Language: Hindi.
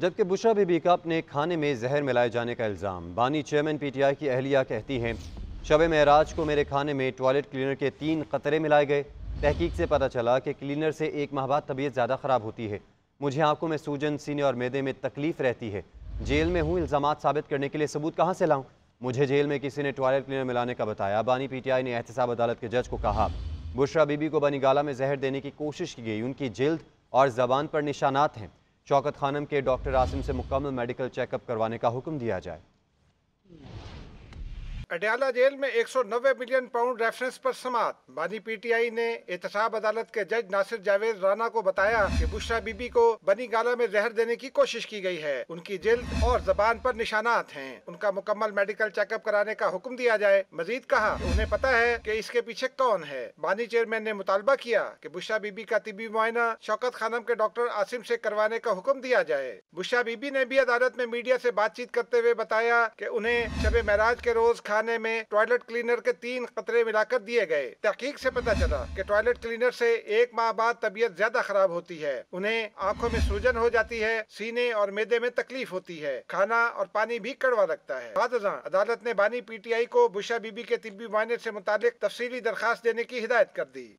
जबकि बुशरा बीबी का अपने खाने में जहर मिलाए जाने का इल्ज़ाम बानी चेयरमैन पी टी आई की अहलिया कहती हैं शब महराज को मेरे खाने में टॉयलेट क्लीनर के तीन कतरे मिलाए गए तहकीक से पता चला कि क्लीनर से एक माह बाद तबीयत ज़्यादा ख़राब होती है मुझे आंखों में सूजन सीने और मैदे में तकलीफ़ रहती है जेल में हूँ इल्ज़ाम साबित करने के लिए सबूत कहाँ से लाऊँ मुझे जेल में किसी ने टॉयलेट क्लीनर मिलाने का बताया बानी पी टी आई ने एहतसाब अदालत के जज को कहा बुशरा बीबी को गाला में जहर देने की कोशिश की गई उनकी जल्द और जबान पर निशानात हैं चौकत खानम के डॉक्टर आसिम से मुकम्मल मेडिकल चेकअप करवाने का हुक्म दिया जाए अटियाला जेल में 190 मिलियन पाउंड रेफरेंस पर समाप्त बानी पीटीआई ने एहतसाब अदालत के जज नासिर जावेद राना को बताया कि बुशरा बीबी को बनी गाला में जहर देने की कोशिश की गई है उनकी जेल और जबान पर निशानात हैं उनका मुकम्मल मेडिकल चेकअप कराने का हुक्म दिया जाए मजीद कहा उन्हें पता है की इसके पीछे कौन है बानी चेयरमैन ने मुतालबा किया की कि बुशरा बीबी का तिबी मुआयना शौकत खानम के डॉक्टर आसिम ऐसी करवाने का हुक्म दिया जाए बुशरा बीबी ने भी अदालत में मीडिया ऐसी बातचीत करते हुए बताया की उन्हें शबे महराज के रोज खा खाने में टॉयलेट क्लीनर के तीन कतरे मिलाकर दिए गए तहकीक से पता चला कि टॉयलेट क्लीनर से एक माह बाद तबीयत ज्यादा खराब होती है उन्हें आंखों में सूजन हो जाती है सीने और मेदे में तकलीफ होती है खाना और पानी भी कड़वा लगता है अदालत ने बानी पीटीआई को बुशा बीबी के तिब्बी मायने से मुतालिक तफसीली दरखास्त देने की हिदायत कर दी